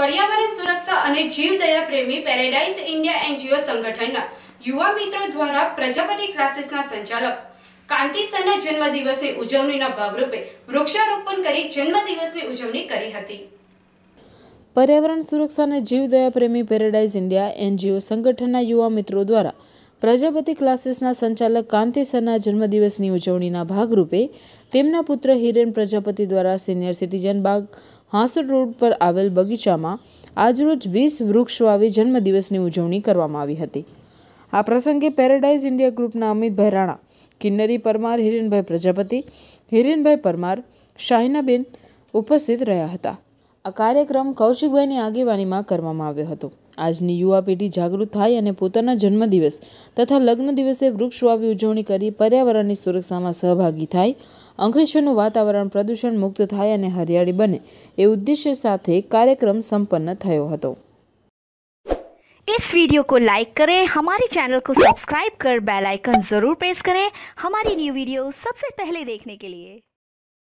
પર્યાવરણ સુરક્ષા અને જીવદયા પ્રેમી પેરેડાઇઝ ઇન્ડિયા એનજીઓ સંગઠનના યુવા મિત્રો દ્વારા પ્રજાપતિ ક્લાસીસના સંચાલક કાંતિ સરના જન્મદિવસની ઉજવણીના ભાગરૂપે વૃક્ષારોપણ કરી જન્મદિવસની ઉજવણી કરી હતી પર્યાવરણ સુરક્ષા અને જીવદયા પ્રેમી પેરેડાઇઝ ઇન્ડિયા એનજીઓ સંગઠનના યુવા મિત્રો દ્વારા પ્રજાપતિ ક્લાસીસના સંચાલક કાંતિ સરના જન્મદિવસની ઉજવણીના ભાગરૂપે તેમના પુત્ર હિરેન પ્રજાપતિ દ્વારા સિનિયર સિટીઝન બાગ હાંસર રોડ પર આવેલ બગીચામાં આજરોજ વીસ વૃક્ષ વાવી જન્મદિવસની ઉજવણી કરવામાં આવી હતી આ પ્રસંગે પેરેડાઇઝ ઇન્ડિયા ગ્રુપના અમિતભાઈ રાણા કિન્નરી પરમાર હિરેનભાઈ પ્રજાપતિ હિરેનભાઈ પરમાર શાહિનાબેન ઉપસ્થિત રહ્યા હતા આ કાર્યક્રમ કૌશિકભાઈની આગેવાનીમાં કરવામાં આવ્યો હતો આજની યુવા પેઢી જાગૃત થાય અને પોતાના જન્મદિવસ તથા લગ્ન દિવસે વૃક્ષ વાવી ઉજવણી કરી પર્યાવરણની સુરક્ષામાં સહભાગી થાય અંકલેશ્વરનું વાતાવરણ પ્રદૂષણ મુક્ત થાય અને હરિયાળી બને એ ઉદ્દેશ્ય સાથે કાર્યક્રમ સંપન્ન થયો હતો इस वीडियो को लाइक करें हमारे चैनल को सब्सक्राइब कर बेल आइकन ज़रूर प्रेस करें हमारी न्यू वीडियो सबसे पहले देखने के लिए